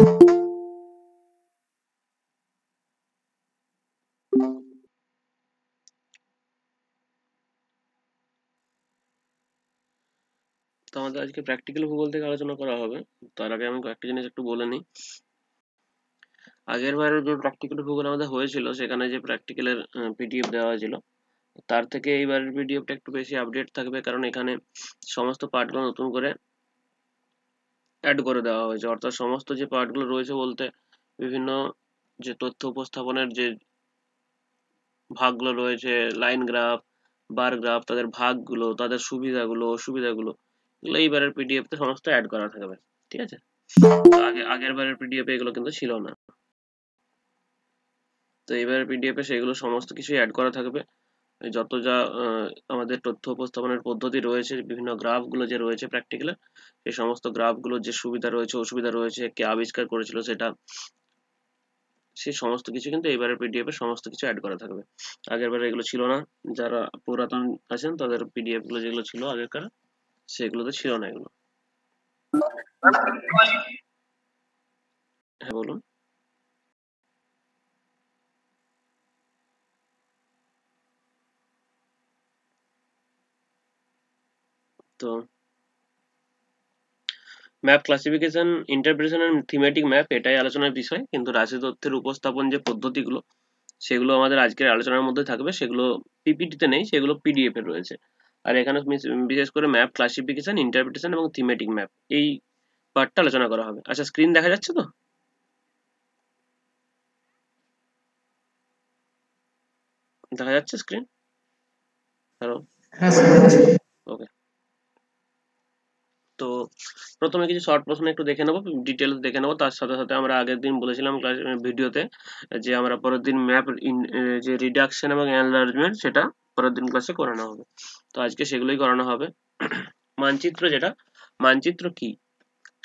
তো আমাদের আজকে প্র্যাকটিক্যাল ভূগোল থেকে আলোচনা করা হবে তার আগে আমি কয়েকটা জিনিস একটু বলে নিই আগের বারের যে প্র্যাকটিক্যাল ভূগোল আমাদের হয়েছিল সেখানে যে প্র্যাকটিক্যালের পিডিএফ দেওয়া হয়েছিল তার থেকে এইবারের পিডিএফটা একটু বেশি আপডেট থাকবে কারণ এখানে সমস্ত পার্টগুলো নতুন করে অ্যাড করে দেওয়া হয়েছে অর্থাৎ সমস্ত যে পার্টগুলো রয়েছে বলতে বিভিন্ন যে তথ্য উপস্থাপনের যে ভাগগুলো রয়েছে লাইন গ্রাফ বার গ্রাফ তাদের ভাগগুলো তাদের সুবিধাগুলো অসুবিধাগুলো এগুলো এইবারের পিডিএফতে সমস্ত অ্যাড করা থাকবে ঠিক আছে আগে আগের বারের পিডিএফ এগুলো কিন্তু ছিল না তো এবার পিডিএফে সেগুলো সমস্ত কিছু অ্যাড করা থাকবে যত যা আমাদের তথ্য উপস্থাপনের পদ্ধতি রয়েছে বিভিন্ন গ্রাফগুলো যে রয়েছে প্র্যাকটিক্যালে সেই সমস্ত গ্রাফগুলোর যে সুবিধা রয়েছে অসুবিধা রয়েছে কে আবিষ্কার করেছিল সেটা সে সমস্ত কিছু কিন্তু এবারে পিডিএফ এ সমস্ত কিছু অ্যাড করা থাকবে আগের বারে এগুলো ছিল না যারা পুরাতন আছেন তাদের পিডিএফ গুলো যেগুলো ছিল আগেরকার সেগুলোতে ছিল না এগুলো হ্যাঁ বলুন তো map classification interpretation and thematic map এটাই আলোচনার বিষয় কিন্তু রাশি তথ্যের উপস্থাপন যে পদ্ধতিগুলো সেগুলো আমাদের আজকের আলোচনার মধ্যে থাকবে সেগুলো পিপিটিতে নেই সেগুলো পিডিএফ এ রয়েছে আর এখানে বিশেষ করে ম্যাপ ক্লাসিফিকেশন ইন্টারপ্রিটেশন এবং থিমেটিক ম্যাপ এই পার্টটা আলোচনা করা হবে আচ্ছা স্ক্রিন দেখা যাচ্ছে তো দেখা যাচ্ছে স্ক্রিন হ্যালো ওকে তো প্রথমে কিছু শর্ট প্রশ্ন একটু দেখে নেবো ডিটেলস দেখে নেবো তার সাথে সাথে আমরা আগের দিন বলেছিলাম ভিডিওতে যে আমরা পরের দিন ম্যাপ যে রিডাকশন এবং এনলার্জমেন্ট সেটা পরের দিন ক্লাসে করানো হবে তো আজকে সেগুলোই করানো হবে মানচিত্র যেটা মানচিত্র কি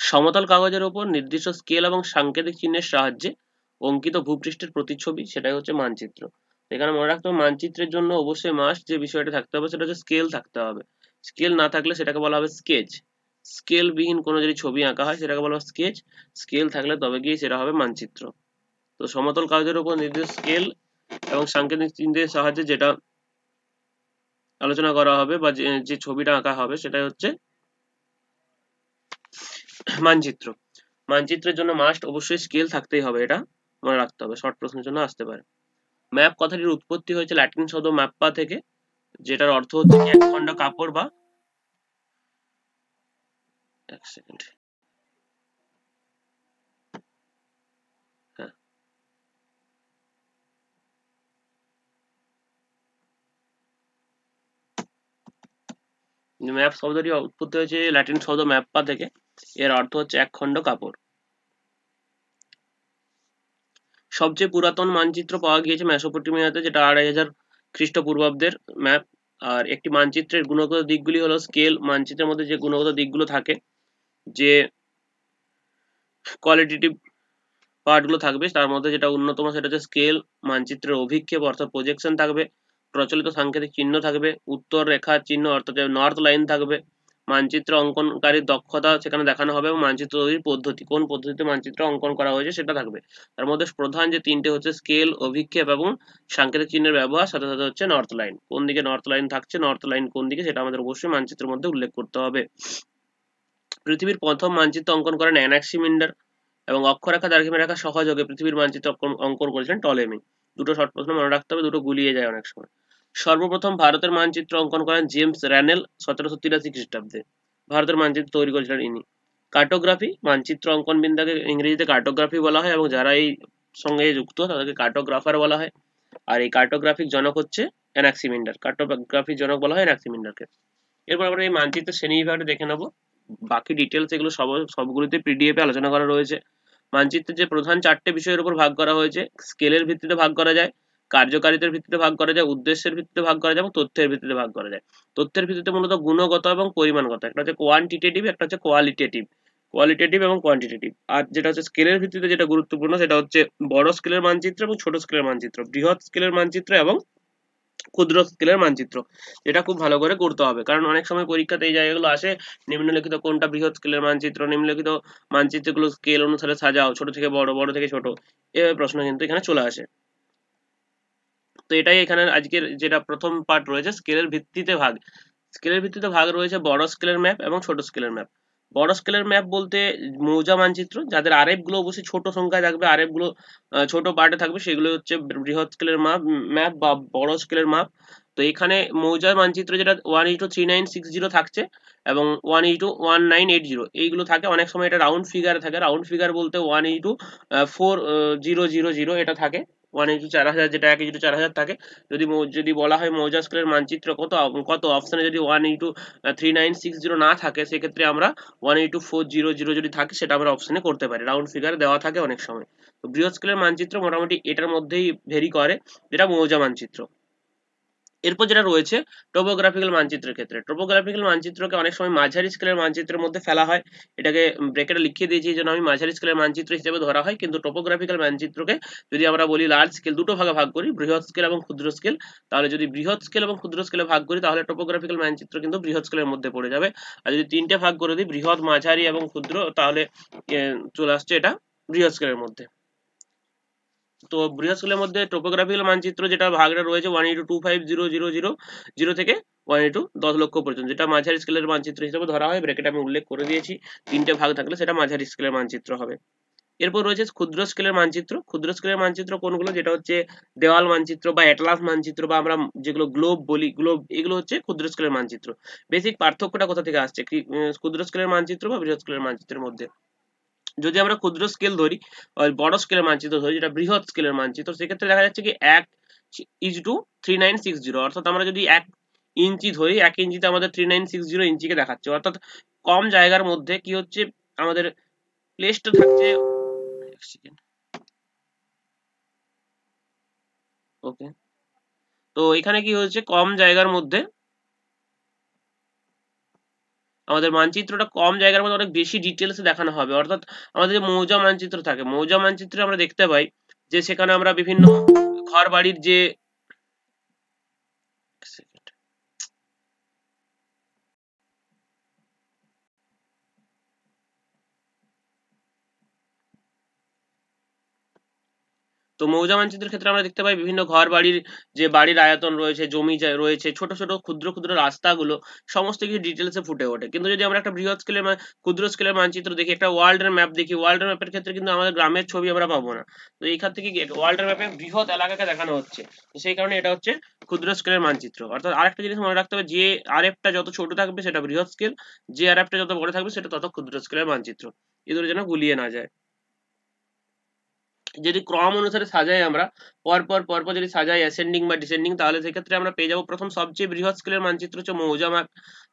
সমতল কাগজের ওপর নির্দিষ্ট স্কেল এবং সাংকেতিক চিহ্নের সাহায্যে অঙ্কিত ভূপৃষ্ঠের প্রতিচ্ছবি সেটাই হচ্ছে মানচিত্র এখানে মনে রাখতে হবে মানচিত্রের জন্য অবশ্যই মাস যে বিষয়টা থাকতে হবে সেটা হচ্ছে স্কেল থাকতে হবে স্কেল না থাকলে সেটাকে বলা হবে স্কেচ স্কেল বিহীন কোনো যদি ছবি আঁকা হয় সেটাকে বলা হয় স্কেচ স্কেল থাকলে তবে গিয়ে সেটা হবে মানচিত্র তো সমতল কাগজের উপর নির্দিষ্ট স্কেল এবং সাংকেতিক চিহ্নের সাহায্যে যেটা আলোচনা করা হবে বা যে ছবিটা আঁকা হবে সেটাই হচ্ছে মানচিত্র মানচিত্রের জন্য মাস্ট অবশ্যই স্কেল থাকতেই হবে এটা মনে রাখতে হবে শর্ট প্রশ্নের জন্য আসতে পারে ম্যাপ কথাটির উৎপত্তি হয়েছে ল্যাটিন শব্দ ম্যাপ্পা থেকে যেটার অর্থ হচ্ছে এক খণ্ড কাপড় বা এক সেকেন্ড ম্যাপ শব্দটি উৎপত্তি হয়েছে ল্যাটিন শব্দ ম্যাপ্পা থেকে এর অর্থ হচ্ছে এক খণ্ড কাপড় সবচেয়ে পুরাতন মানচিত্র পাওয়া গিয়েছে মেসোপটেমিয়াতে যেটা আড়াই হাজার খ্রিস্টপূর্বাব্দের ম্যাপ আর একটি মানচিত্রের গুণগত দিকগুলি হলো স্কেল মানচিত্রের মধ্যে যে গুণগত দিকগুলো থাকে যে কোয়ালিটেটিভ পার্টগুলো থাকবে তার মধ্যে যেটা অন্যতম সেটা হচ্ছে স্কেল মানচিত্রের অভিক্ষেপ অর্থাৎ প্রজেকশন থাকবে প্রচলিত সাংকেতিক চিহ্ন থাকবে উত্তর রেখা চিহ্ন অর্থাৎ নর্থ লাইন থাকবে মানচিত্র অঙ্কনকারীর দক্ষতা সেখানে দেখানো হবে এবং মানচিত্র তৈরির পদ্ধতি কোন পদ্ধতিতে মানচিত্র অঙ্কন করা হয়েছে সেটা থাকবে তার মধ্যে প্রধান যে তিনটে হচ্ছে স্কেল অভিক্ষেপ এবং সাংকেতিক চিহ্নের ব্যবহার সাথে সাথে হচ্ছে নর্থ লাইন কোন দিকে নর্থ লাইন থাকছে নর্থ লাইন কোন দিকে সেটা আমাদের অবশ্যই মানচিত্রের মধ্যে উল্লেখ করতে হবে পৃথিবীর প্রথম মানচিত্র অঙ্কন করেন অ্যানাক্সিমিন্ডার এবং অক্ষরেখা দার্ঘিমে রাখা সহযোগে পৃথিবীর মানচিত্র অঙ্কন করেছিলেন টলেমি দুটো শর্ট প্রশ্ন মনে রাখতে হবে দুটো গুলিয়ে যায় অনেক সময় সর্বপ্রথম ভারতের মানচিত্র অঙ্কন করেন জেমস র্যানেল সতেরোশো তিরাশি খ্রিস্টাব্দে ভারতের মানচিত্র তৈরি করেছিলেন ইনি কার্টোগ্রাফি মানচিত্র অঙ্কন বিন্দাকে ইংরেজিতে কার্টোগ্রাফি বলা হয় এবং যারা এই সঙ্গে যুক্ত তাদেরকে কার্টোগ্রাফার বলা হয় আর এই কার্টোগ্রাফিক জনক হচ্ছে অ্যানাক্সিমিন্ডার কার্টোগ্রাফিক জনক বলা হয় অ্যানাক্সিমিন্ডারকে এরপর আমরা এই মানচিত্র শ্রেণীবিভাগটা দেখে নেবো বাকি ডিটেলস এগুলো সব সবগুলোতে পিডিএফে আলোচনা করা রয়েছে মানচিত্রের যে প্রধান চারটে বিষয়ের উপর ভাগ করা হয়েছে স্কেলের ভিত্তিতে ভাগ করা যায় কার্যকারিতার ভিত্তিতে ভাগ করা যায় উদ্দেশ্যের ভিত্তিতে ভাগ করা যায় এবং তথ্যের ভিত্তিতে ভাগ করা যায় তথ্যের ভিত্তিতে মূলত গুণগত এবং পরিমাণগত একটা হচ্ছে কোয়ান্টিটেটিভ একটা হচ্ছে কোয়ালিটেটিভ কোয়ালিটেটিভ এবং কোয়ান্টিটেটিভ আর যেটা হচ্ছে স্কেলের ভিত্তিতে যেটা গুরুত্বপূর্ণ সেটা হচ্ছে বড় স্কেলের মানচিত্র এবং ছোট স্কেলের মানচিত্র বৃহৎ স্কেলের মানচিত্র এবং ক্ষুদ্র স্কেলের মানচিত্র এটা খুব ভালো করে করতে হবে কারণ অনেক সময় পরীক্ষাতে এই জায়গাগুলো আসে নিম্নলিখিত কোনটা বৃহৎ স্কেলের মানচিত্র নিম্নলিখিত মানচিত্রগুলো স্কেল অনুসারে সাজাও ছোট থেকে বড় বড় থেকে ছোট এভাবে প্রশ্ন কিন্তু এখানে চলে আসে তো এটাই এখানে আজকের যেটা প্রথম পার্ট রয়েছে স্কেলের ভিত্তিতে ভাগ স্কেলের ভিত্তিতে ভাগ রয়েছে বড় স্কেলের ম্যাপ এবং ছোট স্কেলের ম্যাপ বড় স্কেলের ম্যাপ বলতে মৌজা মানচিত্র যাদের আরএফ গুলো অবশ্যই ছোট সংখ্যায় থাকবে আরএফ গুলো ছোট পার্টে থাকবে সেগুলো হচ্ছে বৃহৎ স্কেলের মাপ ম্যাপ বা বড় স্কেলের মাপ তো এখানে মৌজা মানচিত্র যেটা one is to three nine six zero থাকছে এবং one is to one nine eight zero এইগুলো থাকে অনেক সময় এটা রাউন্ড ফিগার থাকে রাউন্ড ফিগার বলতে one is to four zero zero zero এটা থাকে ওয়ান ইন্টু চার হাজার যেটা এক ইন্টু চার হাজার থাকে যদি যদি বলা হয় মৌজা স্কেলের মানচিত্র কত কত অপশানে যদি one into three nine six zero না থাকে সেক্ষেত্রে আমরা one into four zero zero যদি থাকে সেটা আমরা অপশানে করতে পারি রাউন্ড ফিগার দেওয়া থাকে অনেক সময় তো বৃহৎ স্কেলের মানচিত্র মোটামুটি এটার মধ্যেই ভেরি করে যেটা মৌজা মানচিত্র এরপর যেটা রয়েছে টোপোগ্রাফিক্যাল মানচিত্রের ক্ষেত্রে টোপোগ্রাফিক্যাল মানচিত্রকে অনেক সময় মাঝারি স্কেলের মানচিত্রের মধ্যে ফেলা হয় এটাকে ব্রেকেটে লিখিয়ে দিয়েছি যেন আমি মাঝারি স্কেলের মানচিত্র হিসেবে ধরা হয় কিন্তু টোপোগ্রাফিক্যাল মানচিত্রকে যদি আমরা বলি লার্জ স্কেল দুটো ভাগে ভাগ করি বৃহৎ স্কেল এবং ক্ষুদ্র স্কেল তাহলে যদি বৃহৎ স্কেল এবং ক্ষুদ্র স্কেলে ভাগ করি তাহলে টোপোগ্রাফিক্যাল মানচিত্র কিন্তু বৃহৎ স্কেলের মধ্যে পড়ে যাবে আর যদি তিনটে ভাগ করে দিই বৃহৎ মাঝারি এবং ক্ষুদ্র তাহলে চলে আসছে এটা বৃহৎ স্কেলের মধ্যে তো বৃহৎ স্কেলের মধ্যে টোপোগ্রাফিক্যাল মানচিত্র যেটা ভাগটা রয়েছে one into two five zero zero zero zero থেকে ওয়ান ইন্টু দশ লক্ষ পর্যন্ত যেটা মাঝারি স্কেলের মানচিত্র হিসেবে ধরা হয় ব্রেকেট আমি উল্লেখ করে দিয়েছি তিনটে ভাগ থাকলে সেটা মাঝারি স্কেলের মানচিত্র হবে এরপর রয়েছে ক্ষুদ্র স্কেলের মানচিত্র ক্ষুদ্র স্কেলের মানচিত্র কোনগুলো যেটা হচ্ছে দেওয়াল মানচিত্র বা অ্যাটলাস মানচিত্র বা আমরা যেগুলো গ্লোব বলি গ্লোব এগুলো হচ্ছে ক্ষুদ্র স্কেলের মানচিত্র বেসিক পার্থক্যটা কোথা থেকে আসছে ক্ষুদ্র স্কেলের মানচিত্র বা বৃহৎ স্কেলের মানচিত্রের মধ্যে যদি আমরা ক্ষুদ্র স্কেল ধরি বড় স্কেলের মানচিত্র ধরি যেটা বৃহৎ স্কেলের মানচিত্র সেক্ষেত্রে দেখা যাচ্ছে কি এক is to three nine six zero অর্থাৎ আমরা যদি এক ইঞ্চি ধরি এক ইঞ্চিতে আমাদের থ্রি নাইন সিক্স জিরো ইঞ্চিকে দেখাচ্ছে অর্থাৎ কম জায়গার মধ্যে কি হচ্ছে আমাদের প্লেসটা থাকছে ওকে তো এখানে কি হচ্ছে কম জায়গার মধ্যে আমাদের মানচিত্রটা কম জায়গার মধ্যে অনেক বেশি ডিটেলস দেখানো হবে অর্থাৎ আমাদের যে মৌজা মানচিত্র থাকে মৌজা মানচিত্রে আমরা দেখতে পাই যে সেখানে আমরা বিভিন্ন ঘর বাড়ির যে তো মৌজা মানচিত্রের ক্ষেত্রে আমরা দেখতে পাই বিভিন্ন ঘর বাড়ির যে বাড়ির আয়তন রয়েছে জমি রয়েছে ছোট ছোট ক্ষুদ্র ক্ষুদ্র রাস্তাগুলো সমস্ত কিছু ডিটেলসে ফুটে ওঠে কিন্তু যদি আমরা একটা বৃহৎ স্কেলে ক্ষুদ্র স্কেলের মানচিত্র দেখি একটা ওয়ার্ল্ডের ম্যাপ দেখি ওয়ার্ল্ডের ম্যাপের ক্ষেত্রে কিন্তু আমাদের গ্রামের ছবি আমরা পাবো না তো এইখান থেকে ওয়ার্ল্ডের ম্যাপে বৃহৎ এলাকাকে দেখানো হচ্ছে তো সেই কারণে এটা হচ্ছে ক্ষুদ্র স্কেলের মানচিত্র অর্থাৎ আরেকটা জিনিস মনে রাখতে হবে যে একটা যত ছোট থাকবে সেটা বৃহৎ স্কেল যে একটা যত বড় থাকবে সেটা তত ক্ষুদ্র স্কেলের মানচিত্র এগুলো যেন গুলিয়ে না যায় যদি ক্রম অনুসারে সাজাই আমরা পরপর পরপর যদি সাজাই অ্যাসেন্ডিং বা ডিসেন্ডিং তাহলে সেক্ষেত্রে আমরা পেয়ে যাবো প্রথম সবচেয়ে বৃহৎ স্কেলের মানচিত্র হচ্ছে মৌজা ম্যাপ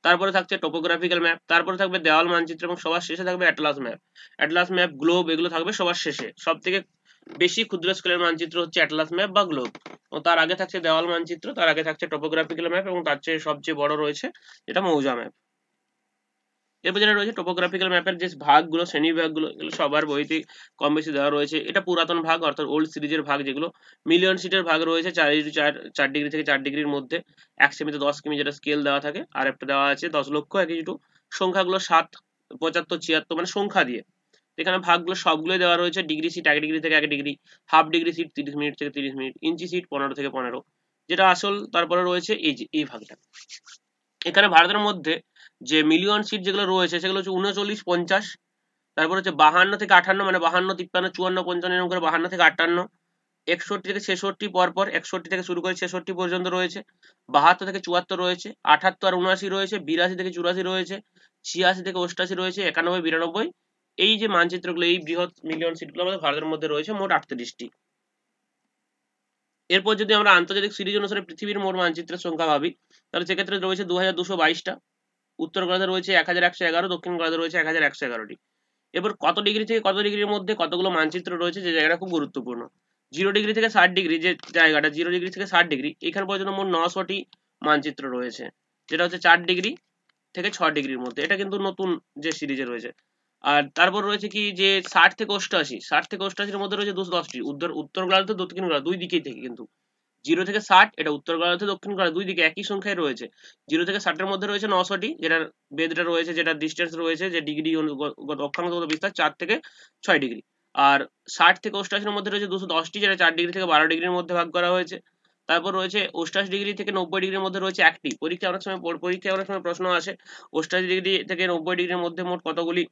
তারপরে থাকছে টোপোগ্রাফিক্যাল ম্যাপ তারপরে থাকবে দেওয়াল মানচিত্র এবং সবার শেষে থাকবে atlas map atlas map globe এগুলো থাকবে সবার শেষে সব থেকে বেশি ক্ষুদ্র স্কেলের মানচিত্র হচ্ছে অ্যাটলাস ম্যাপ বা গ্লোব এবং তার আগে থাকছে দেওয়াল মানচিত্র তার আগে থাকছে টোপোগ্রাফিক্যাল ম্যাপ এবং তার চেয়ে সবচেয়ে বড় রয়েছে যেটা মৌজা ম্যাপ এরপর যেটা রয়েছে টোপোগ্রাফিক্যাল ম্যাপের যে ভাগগুলো শ্রেণী বিভাগগুলো এগুলো সবার বইতে কম বেশি দেওয়া রয়েছে এটা পুরাতন ভাগ অর্থাৎ ওল্ড সিরিজের ভাগ যেগুলো মিলিয়ন সিটের ভাগ রয়েছে চার ইন্টু চার চার ডিগ্রি থেকে চার ডিগ্রির মধ্যে এক সেমিতে দশ কিমি যেটা স্কেল দেওয়া থাকে আর একটা দেওয়া আছে দশ লক্ষ এক ইন্টু সংখ্যাগুলো সাত পঁচাত্তর ছিয়াত্তর মানে সংখ্যা দিয়ে এখানে ভাগগুলো সবগুলো দেওয়া রয়েছে ডিগ্রি সিট এক ডিগ্রি থেকে এক ডিগ্রি হাফ ডিগ্রি সিট তিরিশ মিনিট থেকে তিরিশ মিনিট ইঞ্চি সিট পনেরো থেকে পনেরো যেটা আসল তারপরে রয়েছে এই যে এই ভাগটা এখানে ভারতের মধ্যে যে মিলিয়ন সিট যেগুলো রয়েছে সেগুলো হচ্ছে উনচল্লিশ পঞ্চাশ তারপর হচ্ছে বাহান্ন থেকে আঠান্ন মানে বাহান্ন তিপ্পান্ন চুয়ান্ন পঞ্চান্ন এরকম করে বাহান্ন থেকে আটান্ন একষট্টি থেকে ছেষট্টি পরপর একষট্টি থেকে শুরু করে ছেষট্টি পর্যন্ত রয়েছে বাহাত্তর থেকে চুয়াত্তর রয়েছে আঠাত্তর উনআশি রয়েছে বিরাশি থেকে চুরাশি রয়েছে ছিয়াশি থেকে অষ্টাশি রয়েছে একানব্বই বিরানব্বই এই যে মানচিত্রগুলো এই বৃহৎ মিলিয়ন সিটগুলো আমাদের ভারতের মধ্যে রয়েছে মোট আটত্রিশটি এরপর যদি আমরা আন্তর্জাতিক সিরিজ অনুসারে পৃথিবীর মোট মানচিত্রের সংখ্যা ভাবি তাহলে সেক্ষেত্রে রয়েছে দু হাজার দুশো বাইশটা উত্তর গোলার্ধে রয়েছে এক হাজার একশো এগারো দক্ষিণ গোলার্ধে রয়েছে এক হাজার একশো এগারোটি এবার কত ডিগ্রি থেকে কত ডিগ্রির মধ্যে কতগুলো মানচিত্র রয়েছে যে জায়গাটা খুব গুরুত্বপূর্ণ জিরো ডিগ্রি থেকে ষাট ডিগ্রি যে জায়গাটা জিরো ডিগ্রি থেকে ষাট ডিগ্রি এখানে পর্যন্ত মোট নশোটি মানচিত্র রয়েছে যেটা হচ্ছে চার ডিগ্রি থেকে ছ ডিগ্রির মধ্যে এটা কিন্তু নতুন যে সিরিজে রয়েছে আর তারপর রয়েছে কি যে ষাট থেকে অষ্টআশি ষাট থেকে অষ্টআশির মধ্যে রয়েছে দুশো দশটি উত্তর উত্তর গোলার্ধ দক্ষিণ গোলার্ধ দুই দিকেই থেকে কিন্তু জিরো থেকে ষাট এটা উত্তর গোলার্ধ দক্ষিণ গোলার্ধ দুই দিকে একই সংখ্যায় রয়েছে জিরো থেকে ষাটের মধ্যে রয়েছে নশোটি যেটার বেদটা রয়েছে যেটা ডিস্টেন্স রয়েছে যে ডিগ্রি অক্ষাংশগত বিস্তার চার থেকে ছয় ডিগ্রি আর ষাট থেকে অষ্টাশির মধ্যে রয়েছে দুশো দশটি যেটা চার ডিগ্রি থেকে বারো ডিগ্রির মধ্যে ভাগ করা হয়েছে তারপর রয়েছে অষ্টাশ ডিগ্রি থেকে নব্বই ডিগ্রির মধ্যে রয়েছে একটি পরীক্ষা অনেক সময় পরীক্ষায় অনেক সময় প্রশ্ন আসে অষ্টাশ ডিগ্রি থেকে নব্বই ডিগ্রির মধ্যে মোট কতগুলি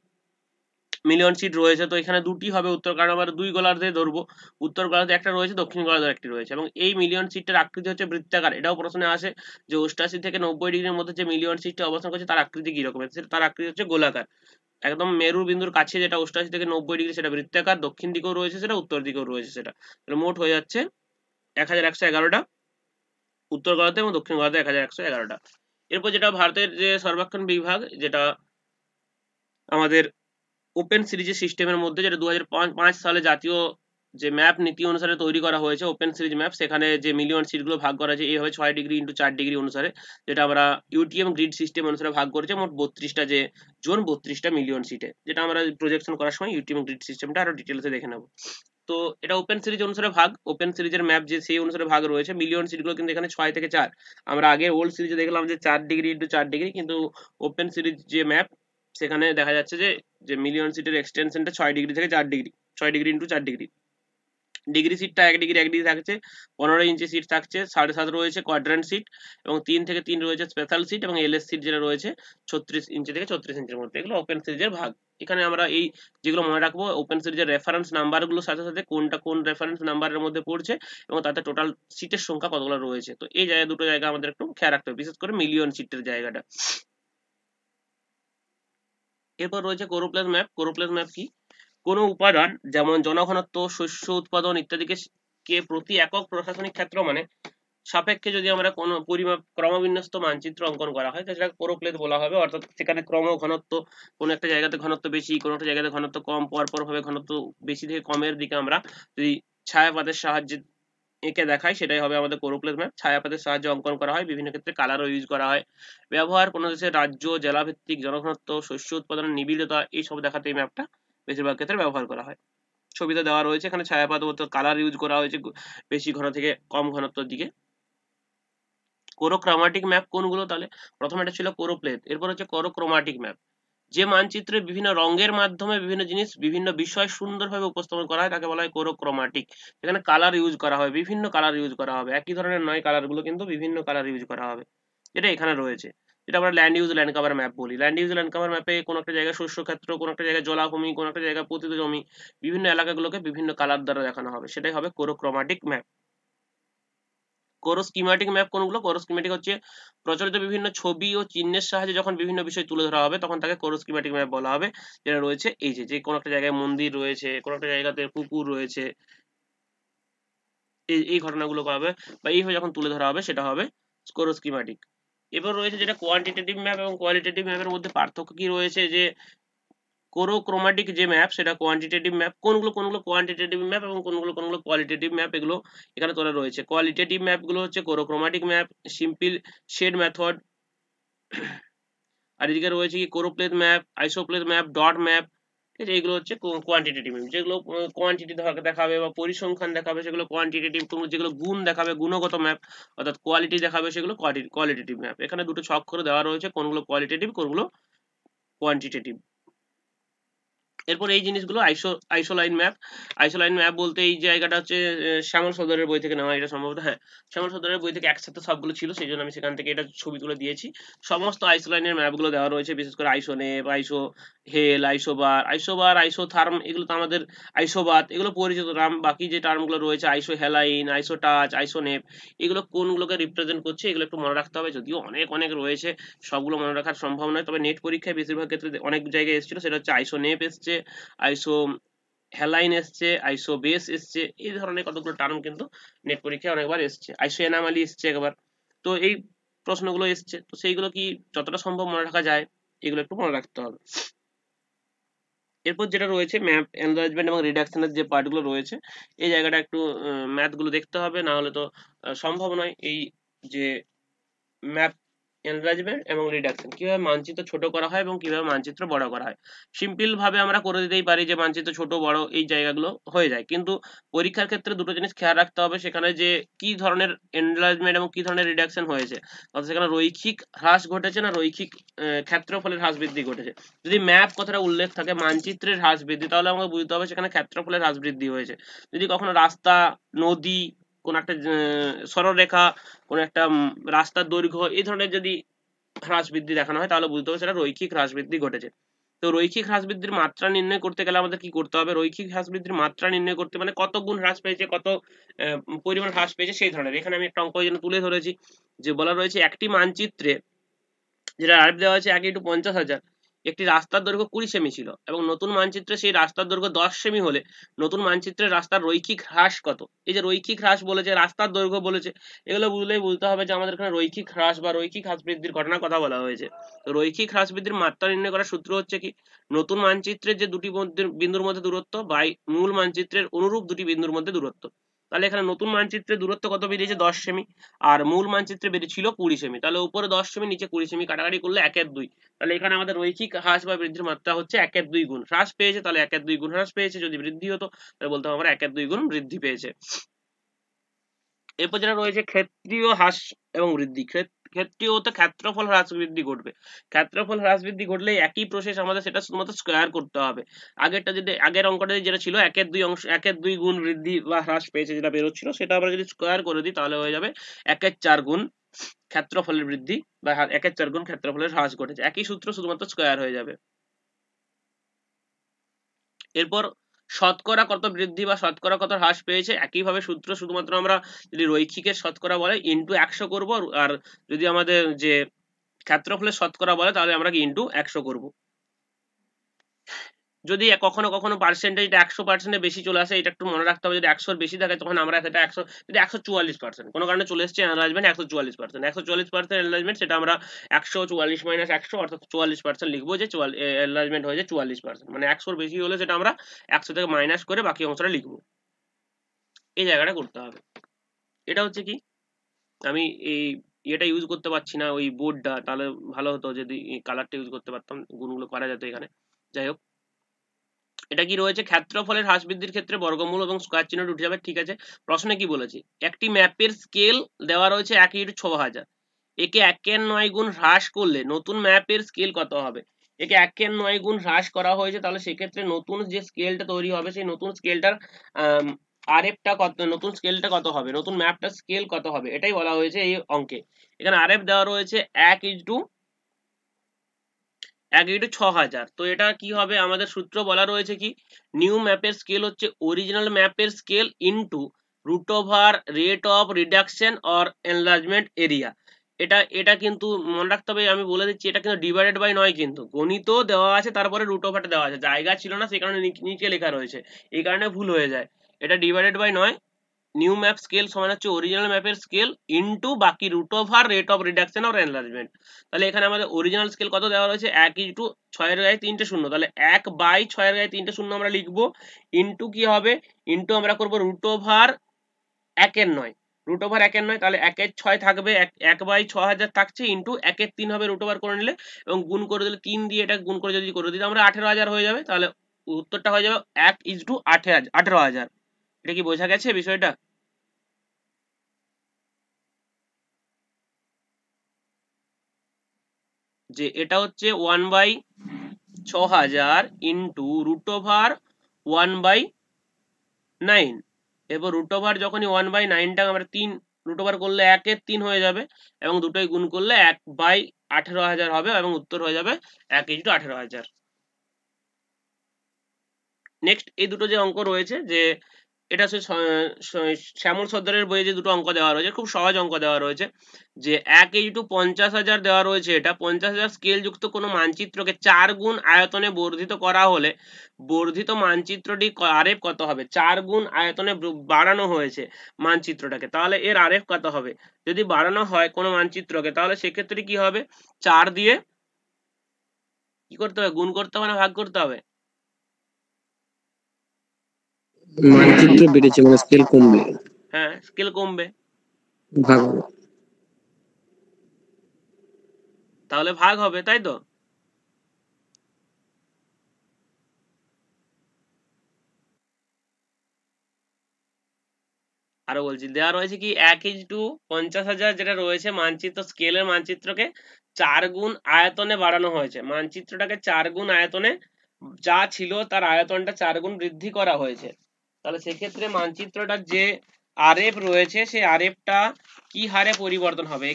মিলিয়ন সিট রয়েছে তো এখানে দুটি হবে উত্তর কারণ আমরা দুই গোলার্ধে ধরবো উত্তর গোলার্ধে একটা রয়েছে দক্ষিণ গোলার্ধে একটি রয়েছে এবং এই মিলিয়ন সিটটার আকৃতি হচ্ছে বৃত্তাকার এটাও প্রশ্নে আসে যে অষ্টাশি থেকে নব্বই ডিগ্রির মধ্যে যে মিলিয়ন সিটটা অবস্থান করছে তার আকৃতি কিরকম তার আকৃতি হচ্ছে গোলাকার একদম মেরু বিন্দুর কাছে যেটা অষ্টাশি থেকে নব্বই ডিগ্রি সেটা বৃত্তাকার দক্ষিণ দিকেও রয়েছে সেটা উত্তর দিকেও রয়েছে সেটা মোট হয়ে যাচ্ছে এক হাজার একশো এগারোটা উত্তর গোলার্ধে এবং দক্ষিণ গোলার্ধে এক হাজার একশো এগারোটা এরপর যেটা ভারতের যে সর্বাক্ষণ বিভাগ যেটা আমাদের ওপেন সিরিজের সিস্টেমের মধ্যে যেটা দু সালে জাতীয় যে ম্যাপ নীতি অনুসারে তৈরি করা হয়েছে ওপেন সিরিজ ম্যাপ সেখানে যে মিলিয়ন সিটগুলো ভাগ করা হয়েছে এইভাবে ছয় ডিগ্রি ইন্টু চার ডিগ্রি অনুসারে যেটা আমরা ইউটিএম গ্রিড সিস্টেম অনুসারে ভাগ করেছে মোট বত্রিশটা যে জোন বত্রিশটা মিলিয়ন সিটে যেটা আমরা প্রজেকশন করার সময় ইউটিএম গ্রিড সিস্টেমটা আরো ডিটেলসে দেখে নেবো তো এটা ওপেন সিরিজ অনুসারে ভাগ ওপেন সিরিজের ম্যাপ যে সেই অনুসারে ভাগ রয়েছে মিলিয়ন সিটগুলো কিন্তু এখানে ছয় থেকে চার আমরা আগে ওল্ড সিরিজে দেখলাম যে চার ডিগ্রি ইন্টু চার ডিগ্রি কিন্তু ওপেন সিরিজ যে ম্যাপ সেখানে দেখা যাচ্ছে যে যে মিলিয়ন সিটের এক্সটেনশনটা ছয় ডিগ্রি থেকে চার ডিগ্রি ছয় ডিগ্রি ইন্টু চার ডিগ্রি ডিগ্রি সিটটা এক ডিগ্রি এক ডিগ্রি থাকছে পনেরো ইঞ্চি সিট থাকছে সাড়ে সাত রয়েছে কোয়াড্রেন্ট সিট এবং তিন থেকে তিন রয়েছে স্পেশাল সিট এবং এলএস সিট যেটা রয়েছে ছত্রিশ ইঞ্চি থেকে ছত্রিশ ইঞ্চির মধ্যে এগুলো ওপেন সিরিজের ভাগ এখানে আমরা এই যেগুলো মনে রাখবো ওপেন সিরিজের রেফারেন্স নাম্বারগুলোর সাথে সাথে কোনটা কোন রেফারেন্স নাম্বারের মধ্যে পড়ছে এবং তাতে টোটাল সিটের সংখ্যা কতগুলো রয়েছে তো এই জায়গায় দুটো জায়গা আমাদের একটু খেয়াল রাখতে হবে বিশেষ করে মিলিয়ন সিটের জায়গাটা এরপর রয়েছে কোরোপ্লাস ম্যাপ কোরোপ্লাস ম্যাপ কি কোনো উপাদান যেমন জনঘনত্ব শস্য উৎপাদন ইত্যাদিকে কে প্রতি একক প্রশাসনিক ক্ষেত্র মানে সাপেক্ষে যদি আমরা কোনো পরিমাপ ক্রমবিন্যস্ত মানচিত্র অঙ্কন করা হয় সেটাকে কোরোপ্লেস বলা হবে অর্থাৎ সেখানে ক্রম ঘনত্ব কোনো একটা জায়গাতে ঘনত্ব বেশি কোনো একটা জায়গাতে ঘনত্ব কম পরপর ভাবে ঘনত্ব বেশি থেকে কমের দিকে আমরা যদি ছায়াপাতের সাহায্যে এঁকে দেখায় সেটাই হবে আমাদের কোরোপ্লেস ম্যাপ ছায়াপাতের সাহায্যে অঙ্কন করা হয় বিভিন্ন ক্ষেত্রে কালারও ইউজ করা হয় ব্যবহার কোনো দেশের রাজ্য জেলাভিত্তিক জনঘনত্ব শস্য উৎপাদনের নিবিড়তা এইসব দেখাতে এই ম্যাপটা বেশিরভাগ ক্ষেত্রে ব্যবহার করা হয় ছবিতে দেওয়া রয়েছে এখানে ছায়াপাত মতো কালার ইউজ করা হয়েছে বেশি ঘন থেকে কম ঘনত্বর দিকে কোরোক্রোমাটিক ম্যাপ কোনগুলো তাহলে প্রথমে এটা ছিল কোরোপ্লেট এরপর হচ্ছে কোরোক্রোমাটিক ম্যাপ যে মানচিত্রে বিভিন্ন রঙের মাধ্যমে বিভিন্ন জিনিস বিভিন্ন বিষয় সুন্দরভাবে উপস্থাপন করা হয় তাকে বলা হয় কোরোক্রোমাটিক এখানে কালার ইউজ করা হবে বিভিন্ন কালার ইউজ করা হবে একই ধরনের নয় কালারগুলো কিন্তু বিভিন্ন কালার ইউজ করা হবে যেটা এখানে রয়েছে যেটা আমরা land use land cover map বলি ল্যান্ড ইউজ ল্যান্ড কাভার ম্যাপে কোনো একটা জায়গায় শস্যক্ষেত্র কোনো একটা জায়গায় জলাভূমি কোনো একটা জায়গায় পতিত জমি বিভিন্ন এলাকাগুলোকে বিভিন্ন কালার দ্বারা দেখানো হবে সেটাই হবে chorochromatic map choro schematic map কোনগুলো কোরো স্কিম্যাটিক হচ্ছে প্রচলিত বিভিন্ন ছবি ও চিহ্নের সাহায্যে যখন বিভিন্ন বিষয় তুলে ধরা হবে তখন তাকে কোরো স্কিম্যাটিক ম্যাপ বলা হবে যেটা রয়েছে এই যে যে কোনো একটা জায়গায় মন্দির রয়েছে কোনো একটা জায়গাতে পুকুর রয়েছে এই ঘটনাগুলো হবে বা এইভাবে যখন তুলে ধরা হবে সেটা হবে কোরো স্কিম্যাটিক এবার রয়েছে যেটা কোয়ান্টিটেটিভ ম্যাপ এবং কোয়ালিটেটিভ ম্যাপের মধ্যে পার্থক্য কি রয়েছে যে কোরোক্রোমাটিক যে ম্যাপ সেটা কোয়ান্টিটেটিভ ম্যাপ কোনগুলো কোনগুলো কোয়ান্টিটেটিভ ম্যাপ এবং কোনগুলো কোনগুলো কোয়ালিটেটিভ ম্যাপ এগুলো এখানে তোলা রয়েছে কোয়ালিটেটিভ ম্যাপগুলো হচ্ছে chromatic map simple shade method আর এদিকে রয়েছে কি choropleth map isopleth map dot map ঠিক আছে এইগুলো হচ্ছে কোয়ান্টিটেটিভ ম্যাপ যেগুলো কোয়ান্টিটি দেখাবে বা পরিসংখ্যান দেখাবে সেগুলো কোয়ান্টিটেটিভ কোন যেগুলো গুণ দেখাবে গুণগত ম্যাপ অর্থাৎ কোয়ালিটি দেখাবে সেগুলো কোয়ালিটেটিভ ম্যাপ এখানে দুটো ছক করে দেওয়া রয়েছে কোনগুলো কোয়ালিটেটিভ কোনগুলো কোয়ান্টিটেটিভ এরপর এই জিনিসগুলো আইসো আইসোলাইন ম্যাপ আইসোলাইন ম্যাপ বলতে এই জায়গাটা হচ্ছে শ্যামল সদরের বই থেকে নেওয়া এটা সম্ভবত হ্যাঁ শ্যামল সদরের বই থেকে একসাথে সবগুলো ছিল সেই জন্য আমি সেখান থেকে এটা ছবিগুলো দিয়েছি সমস্ত আইসোলাইনের ম্যাপগুলো দেওয়া রয়েছে বিশেষ করে আইসো নেপ আইসো হেল আইসোবার আইসোবার আইসো থার্ম এগুলো তো আমাদের আইসোবাত এগুলো পরিচিত নাম বাকি যে টার্মগুলো রয়েছে আইসো হেলাইন আইসো টাচ আইসো নেপ এগুলো কোনগুলোকে রিপ্রেজেন্ট করছে এগুলো একটু মনে রাখতে হবে যদিও অনেক অনেক রয়েছে সবগুলো মনে রাখার সম্ভব নয় তবে নেট পরীক্ষায় বেশিরভাগ ক্ষেত্রে অনেক জায়গায় এসেছিল সেটা হচ্ছে আইসো নেপ এসছে এসছে আইসো হেলাইন এসছে আইসো বেস এসছে এই ধরনের কতগুলো টার্ম কিন্তু নেট পরীক্ষায় অনেকবার এসছে আইসো এনামালি এসছে একবার তো এই প্রশ্নগুলো এসছে তো সেইগুলো কি যতটা সম্ভব মনে রাখা যায় এগুলো একটু মনে রাখতে হবে এরপর যেটা রয়েছে ম্যাপ এনলার্জমেন্ট এবং রিডাকশনের যে পার্টগুলো রয়েছে এই জায়গাটা একটু ম্যাথগুলো দেখতে হবে না হলে তো সম্ভব নয় এই যে ম্যাপ এনলার্জমেন্ট এবং রিডাকশন কিভাবে মানচিত্র ছোট করা হয় এবং কিভাবে মানচিত্র বড় করা হয় সিম্পল ভাবে আমরা করে দিতেই পারি যে মানচিত্র ছোট বড় এই জায়গাগুলো হয়ে যায় কিন্তু পরীক্ষার ক্ষেত্রে দুটো জিনিস খেয়াল রাখতে হবে সেখানে যে কি ধরনের এনলার্জমেন্ট এবং কি ধরনের রিডাকশন হয়েছে অর্থাৎ সেখানে রৈখিক হ্রাস ঘটেছে না রৈখিক ক্ষেত্রফলের হ্রাস বৃদ্ধি ঘটেছে যদি ম্যাপ কথাটা উল্লেখ থাকে মানচিত্রের হ্রাস বৃদ্ধি তাহলে আমাকে বুঝতে হবে সেখানে ক্ষেত্রফলের হ্রাস বৃদ্ধি হয়েছে যদি কখনো রাস্তা নদী কোন একটা সরলরেখা কোন একটা রাস্তার দৈর্ঘ্য এই ধরনের যদি হ্রাস বৃদ্ধি দেখানো হয় তাহলে বুঝতে হবে সেটা রৈখিক হ্রাস বৃদ্ধি ঘটেছে তো রৈখিক হ্রাস বৃদ্ধির মাত্রা নির্ণয় করতে গেলে আমাদের কি করতে হবে রৈখিক হ্রাস বৃদ্ধির মাত্রা নির্ণয় করতে মানে কত গুণ হ্রাস পেয়েছে কত পরিমাণ হ্রাস পেয়েছে সেই ধরনের এখানে আমি একটা অঙ্ক জন্য তুলে ধরেছি যে বলা রয়েছে একটি মানচিত্রে যেটা আরব দেওয়া হয়েছে এক ইন্টু পঞ্চাশ হাজার একটি রাস্তার দৈর্ঘ্য কুড়ি সেমি ছিল এবং নতুন মানচিত্রে সেই রাস্তার দৈর্ঘ্য দশ সেমি হলে নতুন মানচিত্রের রাস্তার রৈখিক হ্রাস কত এই যে রৈখিক হ্রাস বলেছে রাস্তার দৈর্ঘ্য বলেছে এগুলো বুঝলেই বুঝতে হবে যে আমাদের এখানে রৈখিক হ্রাস বা রৈখিক হ্রাস বৃদ্ধির ঘটনার কথা বলা হয়েছে তো রৈখিক হ্রাস বৃদ্ধির মাত্রা নির্ণয় করার সূত্র হচ্ছে কি নতুন মানচিত্রের যে দুটি বিন্দুর মধ্যে দূরত্ব বাই মূল মানচিত্রের অনুরূপ দুটি বিন্দুর মধ্যে দূরত্ব তাহলে এখানে নতুন মানচিত্রে দূরত্ব কত বেরিয়েছে দশ সেমি আর মূল মানচিত্রে বেরিয়েছিল কুড়ি সেমি তাহলে উপরে দশ সেমি নিচে কুড়ি সেমি কাটাকাটি করলে একের দুই তাহলে এখানে আমাদের রৈখিক হ্রাস বা বৃদ্ধির মাত্রা হচ্ছে একের দুই গুণ হ্রাস পেয়েছে তাহলে একের দুই গুণ হ্রাস পেয়েছে যদি বৃদ্ধি হতো তাহলে বলতাম আমরা একের দুই গুণ বৃদ্ধি পেয়েছে এরপর যেটা রয়েছে ক্ষেত্রীয় হ্রাস এবং বৃদ্ধি ক্ষেত্রেও তো ক্ষেত্রফল হ্রাস বৃদ্ধি ঘটবে ক্ষেত্রফল হ্রাস বৃদ্ধি ঘটলে একই প্রসেস আমাদের সেটা শুধুমাত্র স্কোয়ার করতে হবে আগেরটা যদি আগের অঙ্কটা যেটা ছিল একের দুই অংশ একের দুই গুণ বৃদ্ধি বা হ্রাস পেয়েছে যেটা বেরোচ্ছিল সেটা আমরা যদি স্কোয়ার করে দিই তাহলে হয়ে যাবে একের চার গুণ ক্ষেত্রফলের বৃদ্ধি বা একের চার গুণ ক্ষেত্রফলের হ্রাস ঘটেছে একই সূত্র শুধুমাত্র স্কোয়ার হয়ে যাবে এরপর শতকরা কত বৃদ্ধি বা শতকরা কত হ্রাস পেয়েছে একইভাবে সূত্র শুধুমাত্র আমরা যদি রৈখিকের শতকরা বলে ইন্টু একশো করবো আর যদি আমাদের যে ক্ষেত্রফলের শতকরা বলে তাহলে আমরা কি ইন্টু একশো করবো যদি কখনো কখনো পার্সেন্টেজ একশো পার্সেন্টে বেশি চলে আসে এটা একটু মনে রাখতে হবে যদি একশোর বেশি থাকে তখন আমরা সেটা একশো যদি একশো চুয়াল্লিশ পার্সেন্ট কোনো কারণে চলে এসেছে অ্যানালাইজমেন্ট একশো চুয়াল্লিশ পার্সেন্ট একশো চুয়াল্লিশ পার্সেন্ট অ্যানালাইজমেন্ট সেটা আমরা একশো চুয়াল্লিশ মাইনাস একশো অর্থাৎ চুয়াল্লিশ পার্সেন্ট লিখবো যে অ্যানালাইজমেন্ট হয়েছে চুয়াল্লিশ পার্সেন্ট মানে একশোর বেশি হলে সেটা আমরা একশো থেকে মাইনাস করে বাকি অংশটা লিখবো এই জায়গাটা করতে হবে এটা হচ্ছে কি আমি এই এটা ইউজ করতে পারছি না ওই বোর্ডটা তাহলে ভালো হতো যদি কালারটা ইউজ করতে পারতাম গুণগুলো করা যেত এখানে যাই হোক এটা কি রয়েছে ক্ষেত্রফলের হ্রাস বৃদ্ধির ক্ষেত্রে বর্গমূল এবং স্কোয়ার চিহ্ন উঠে যাবে ঠিক আছে প্রশ্নে কি বলেছি একটি ম্যাপের স্কেল দেওয়া রয়েছে এক ইউনিট ছ হাজার একে একের নয় গুণ হ্রাস করলে নতুন ম্যাপের স্কেল কত হবে একে একের নয় গুণ হ্রাস করা হয়েছে তাহলে সেক্ষেত্রে নতুন যে স্কেলটা তৈরি হবে সেই নতুন স্কেলটার আরেফটা কত নতুন স্কেলটা কত হবে নতুন ম্যাপটা স্কেল কত হবে এটাই বলা হয়েছে এই অঙ্কে এখানে আরেফ দেওয়া রয়েছে এক ইন্টু এক ইন্টু ছ হাজার তো এটা কি হবে আমাদের সূত্র বলা রয়েছে কি নিউ ম্যাপের স্কেল হচ্ছে অরিজিনাল ম্যাপের scale into root over rate of reduction or enlargement area এটা এটা কিন্তু মনে রাখতে হবে আমি বলে দিচ্ছি এটা কিন্তু ডিভাইডেড বাই নয় কিন্তু গণিত দেওয়া আছে তারপরে রুট ওভারটা দেওয়া আছে জায়গা ছিল না সে কারণে নিচে লেখা রয়েছে এই কারণে ভুল হয়ে যায় এটা ডিভাইডেড বাই নয় নিউ ম্যাপ স্কেল সমান হচ্ছে অরিজিনাল ম্যাপের স্কেল ইনটু বাকি root over rate of reduction of enlargement তাহলে এখানে আমাদের অরিজিনাল স্কেল কত দেওয়া রয়েছে এক ইন্টু ছয়ের গায়ে তিনটে শূন্য তাহলে এক বাই ছয়ের গায়ে তিনটে শূন্য আমরা লিখবো ইনটু কি হবে ইনটু আমরা করবো রুট ওভার একের নয় রুট ওভার একের নয় তাহলে একের ছয় থাকবে এক বাই ছ হাজার থাকছে ইন্টু একের তিন হবে রুট ওভার করে নিলে এবং গুণ করে দিলে তিন দিয়ে এটা গুণ করে যদি করে দিতে আমরা আঠেরো হাজার হয়ে যাবে তাহলে উত্তরটা হয়ে যাবে এক ইজ টু হাজার আঠেরো হাজার এটা কি বোঝা গেছে বিষয়টা যে এটা হচ্ছে ওয়ান বাই ছ হাজার into root over one by nine এবার রুট ওভার যখনই ওয়ান বাই নাইনটা আমরা তিন রুট ওভার করলে একের তিন হয়ে যাবে এবং দুটোই গুণ করলে এক বাই আঠেরো হাজার হবে এবং উত্তর হয়ে যাবে এক ইন্টু আঠেরো হাজার নেক্সট এই দুটো যে অঙ্ক রয়েছে যে এটা হচ্ছে শ্যামল সর্দারের বইয়ে যে দুটো অঙ্ক দেওয়া রয়েছে খুব সহজ অঙ্ক দেওয়া রয়েছে যে এক এই টু পঞ্চাশ হাজার দেওয়া রয়েছে এটা পঞ্চাশ হাজার স্কেল যুক্ত কোনো মানচিত্রকে চার গুণ আয়তনে বর্ধিত করা হলে বর্ধিত মানচিত্রটি আরেফ কত হবে চার গুণ আয়তনে বাড়ানো হয়েছে মানচিত্রটাকে তাহলে এর আরেফ কত হবে যদি বাড়ানো হয় কোনো মানচিত্রকে তাহলে সেক্ষেত্রে কি হবে চার দিয়ে কি করতে হবে গুণ করতে হবে না ভাগ করতে হবে মানচিত্র বেড়েছে মানে স্কেল কমবে হ্যাঁ স্কেল কমবে ভাগ হবে তাহলে ভাগ হবে তাই তো আরো বলছি দেওয়া রয়েছে কি এক ইঞ্চ টু পঞ্চাশ হাজার যেটা রয়েছে মানচিত্র স্কেলের মানচিত্রকে চার গুণ আয়তনে বাড়ানো হয়েছে মানচিত্রটাকে চার গুণ আয়তনে যা ছিল তার আয়তনটা চার গুণ বৃদ্ধি করা হয়েছে তাহলে সেক্ষেত্রে মানচিত্রটার যে আরএফ রয়েছে সেই আরএফটা কি হারে পরিবর্তন হবে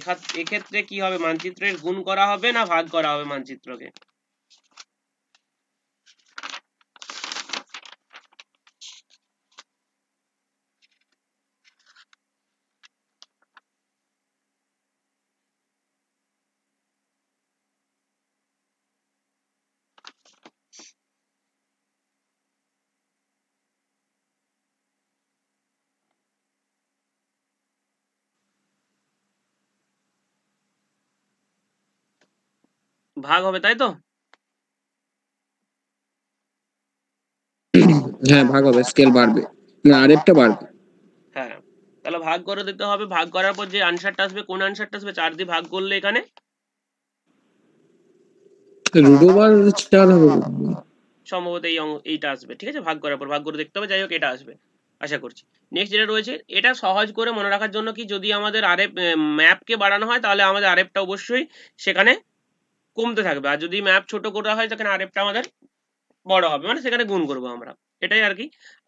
এক্ষেত্রে কি হবে মানচিত্রের গুণ করা হবে না ভাগ করা হবে মানচিত্রকে ভাগ হবে তাই তো হ্যাঁ ভাগ হবে স্কেল বাড়বে না আরেকটা বাড়বে হ্যাঁ তাহলে ভাগ করে দিতে হবে ভাগ করার পর যে আনসারটা আসবে কোন আনসারটা আসবে চার দিয়ে ভাগ করলে এখানে রুট ওভার চার হবে সম্ভবত এই এইটা আসবে ঠিক আছে ভাগ করার পর ভাগ করে দেখতে হবে যাই হোক এটা আসবে আশা করছি নেক্সট যেটা রয়েছে এটা সহজ করে মনে রাখার জন্য কি যদি আমাদের আরএফ ম্যাপকে বাড়ানো হয় তাহলে আমাদের আরএফটা অবশ্যই সেখানে কমতে থাকবে আর যদি ম্যাপ ছোট করা হয় তখন আরেকটা আমাদের বড় হবে মানে সেখানে গুণ করবো আমরা এটাই আর কি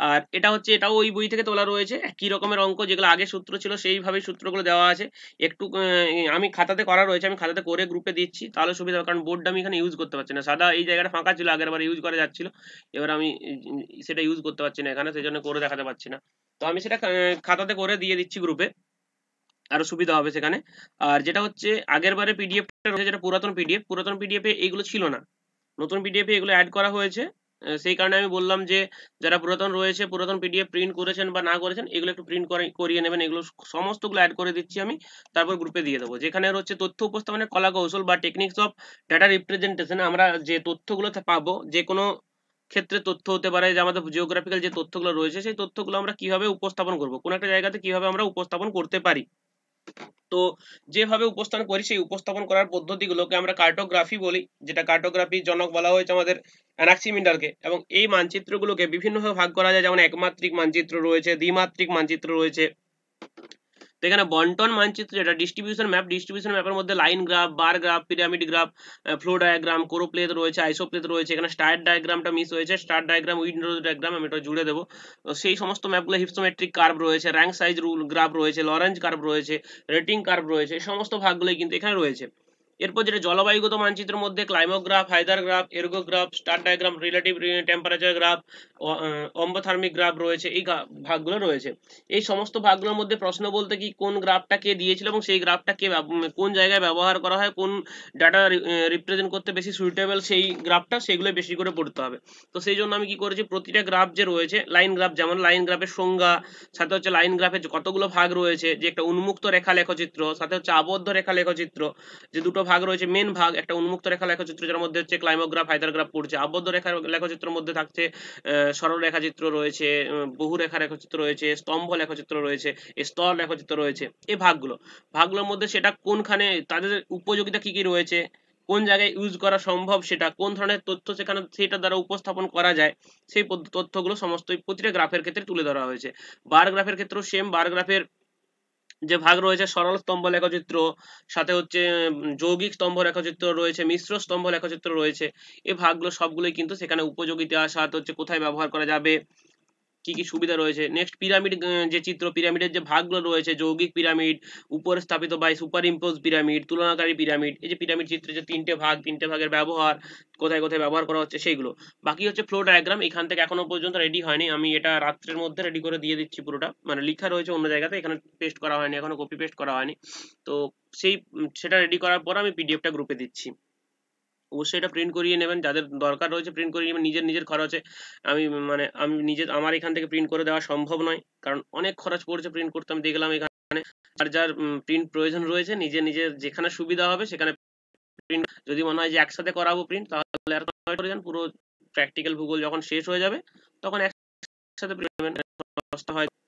আর এটা হচ্ছে এটাও ওই বই থেকে তোলা রয়েছে একই রকমের অঙ্ক যেগুলো আগে সূত্র ছিল সেইভাবে সূত্রগুলো দেওয়া আছে একটু আমি খাতাতে করা রয়েছে আমি খাতাতে করে গ্রুপে দিচ্ছি তাহলে সুবিধা হবে কারণ বোর্ডটা আমি এখানে ইউজ করতে পারছি না সাদা এই জায়গাটা ফাঁকা ছিল আগের বার ইউজ করা যাচ্ছিল এবার আমি সেটা ইউজ করতে পারছি না এখানে সেই জন্য করে দেখাতে পারছি না তো আমি সেটা খাতাতে করে দিয়ে দিচ্ছি গ্রুপে আরো সুবিধা হবে সেখানে আর যেটা হচ্ছে আগের বারে পিডিএফ একটা রয়েছে যেটা পুরাতন পিডিএফ পুরাতন পিডিএফে এগুলো ছিল না নতুন পিডিএফে এগুলো অ্যাড করা হয়েছে সেই কারণে আমি বললাম যে যারা পুরাতন রয়েছে পুরাতন পিডিএফ প্রিন্ট করেছেন বা না করেছেন এগুলো একটু প্রিন্ট করিয়ে নেবেন এগুলো সমস্তগুলো অ্যাড করে দিচ্ছি আমি তারপর গ্রুপে দিয়ে দেবো যেখানে হচ্ছে তথ্য উপস্থাপনের কলা কৌশল বা টেকনিক্স অফ ডাটা রিপ্রেজেন্টেশন আমরা যে তথ্যগুলো পাবো যে কোনো ক্ষেত্রে তথ্য হতে পারে যে আমাদের জিওগ্রাফিক্যাল যে তথ্যগুলো রয়েছে সেই তথ্যগুলো আমরা কিভাবে উপস্থাপন করব কোন একটা জায়গাতে কিভাবে আমরা উপস্থাপন করতে পারি তো যেভাবে উপস্থান করি সেই উপস্থাপন করার পদ্ধতিগুলোকে আমরা কার্টোগ্রাফি বলি যেটা কার্টোগ্রাফি জনক বলা হয়েছে আমাদের অ্যানাক্সিমিন্ডারকে এবং এই মানচিত্রগুলোকে বিভিন্নভাবে ভাগ করা যায় যেমন একমাত্রিক মানচিত্র রয়েছে দ্বিমাত্রিক মানচিত্র রয়েছে এখানে বন্টন মানচিত্র যেটা ডিস্ট্রিবিউশন ম্যাপ ডিস্ট্রিবিউশন ম্যাপের মধ্যে line graph bar graph pyramid graph flow diagram choropleth রয়েছে আইসোপ্লেত রয়েছে এখানে স্টার ডায়াগ্রামটা মিস হয়েছে স্টার ডায়াগ্রাম উইন্ডোজ ডায়াগ্রাম আমি এটা জুড়ে দেবো সেই সমস্ত ম্যাপগুলো হিপসোমেট্রিক কার্ভ রয়েছে র্যাঙ্ক সাইজ রুল গ্রাফ রয়েছে লরেঞ্জ কার্ভ রয়েছে রেটিং কার্ভ রয়েছে সমস্ত ভাগগুলোই কিন্তু এখানে রয়েছে এরপর যেটা জলবায়ুগত মানচিত্রের মধ্যে climograph hythergraph ergograph star diagram relative temperature graph ombrothermic graph রয়েছে এই ভাগগুলো রয়েছে এই সমস্ত ভাগগুলোর মধ্যে প্রশ্ন বলতে কি কোন গ্রাফটা কে দিয়েছিল এবং সেই গ্রাফটা কে কোন জায়গায় ব্যবহার করা হয় কোন ডাটা রিপ্রেজেন্ট করতে বেশি সুইটেবল সেই গ্রাফটা সেগুলো বেশি করে পড়তে হবে তো সেই জন্য আমি কি করেছি প্রতিটা গ্রাফ যে রয়েছে লাইন গ্রাফ যেমন লাইন গ্রাফের সংজ্ঞা সাথে হচ্ছে লাইন গ্রাফের কতগুলো ভাগ রয়েছে যে একটা উন্মুক্ত রেখা লেখচিত্র সাথে হচ্ছে আবদ্ধ রেখা লেখচিত্র যে দুটো ভাগ রয়েছে মেন ভাগ একটা উন্মুক্ত রেখা লেখচিত্র যার মধ্যে হচ্ছে ক্লাইমোগ্রাফ হায়দারগ্রাফ পড়ছে আবদ্ধ রেখা লেখচিত্রের মধ্যে থাকছে সরল রেখাচিত্র রয়েছে বহু রেখা লেখচিত্র রয়েছে স্তম্ভ লেখচিত্র রয়েছে স্তর লেখচিত্র রয়েছে এই ভাগগুলো ভাগগুলোর মধ্যে সেটা কোনখানে তাদের উপযোগিতা কি কি রয়েছে কোন জায়গায় ইউজ করা সম্ভব সেটা কোন ধরনের তথ্য সেখানে সেটা দ্বারা উপস্থাপন করা যায় সেই তথ্যগুলো সমস্ত প্রতিটা গ্রাফের ক্ষেত্রে তুলে ধরা হয়েছে বার গ্রাফের ক্ষেত্রেও সেম বার গ্রাফের যে ভাগ রয়েছে সরল স্তম্ভ লেখচিত্র সাথে হচ্ছে যৌগিক স্তম্ভ লেখচিত্র রয়েছে মিশ্র স্তম্ভ লেখচিত্র রয়েছে এই ভাগগুলো সবগুলোই কিন্তু সেখানে উপযোগিতা আসা হচ্ছে কোথায় ব্যবহার করা যাবে কি কি সুবিধা রয়েছে নেক্সট পিরামিড যে চিত্র পিরামিডের যে ভাগগুলো রয়েছে যৌগিক পিরামিড উপরে স্থাপিত বাই সুপার ইম্পোজ পিরামিড তুলনাকারী পিরামিড এই যে পিরামিড চিত্রে যে তিনটে ভাগ তিনটে ভাগের ব্যবহার কোথায় কোথায় ব্যবহার করা হচ্ছে সেইগুলো বাকি হচ্ছে ফ্লো ডায়াগ্রাম এখান থেকে এখনো পর্যন্ত রেডি হয়নি আমি এটা রাত্রের মধ্যে রেডি করে দিয়ে দিচ্ছি পুরোটা মানে লেখা রয়েছে অন্য জায়গাতে এখানে পেস্ট করা হয়নি এখনো কপি পেস্ট করা হয়নি তো সেই সেটা রেডি করার পর আমি পিডিএফটা গ্রুপে দিচ্ছি অবশ্যই এটা প্রিন্ট করিয়ে নেবেন যাদের দরকার রয়েছে প্রিন্ট করিয়ে নেবেন নিজের নিজের খরচে আমি মানে আমি নিজের আমার এখান থেকে প্রিন্ট করে দেওয়া সম্ভব নয় কারণ অনেক খরচ পড়েছে প্রিন্ট করতে আমি দেখলাম এখানে আর যার প্রিন্ট প্রয়োজন রয়েছে নিজে নিজের যেখানে সুবিধা হবে সেখানে প্রিন্ট যদি মনে হয় যে একসাথে করাবো প্রিন্ট তাহলে আর প্রয়োজন পুরো প্র্যাকটিক্যাল ভূগোল যখন শেষ হয়ে যাবে তখন একসাথে প্রিন্ট হয়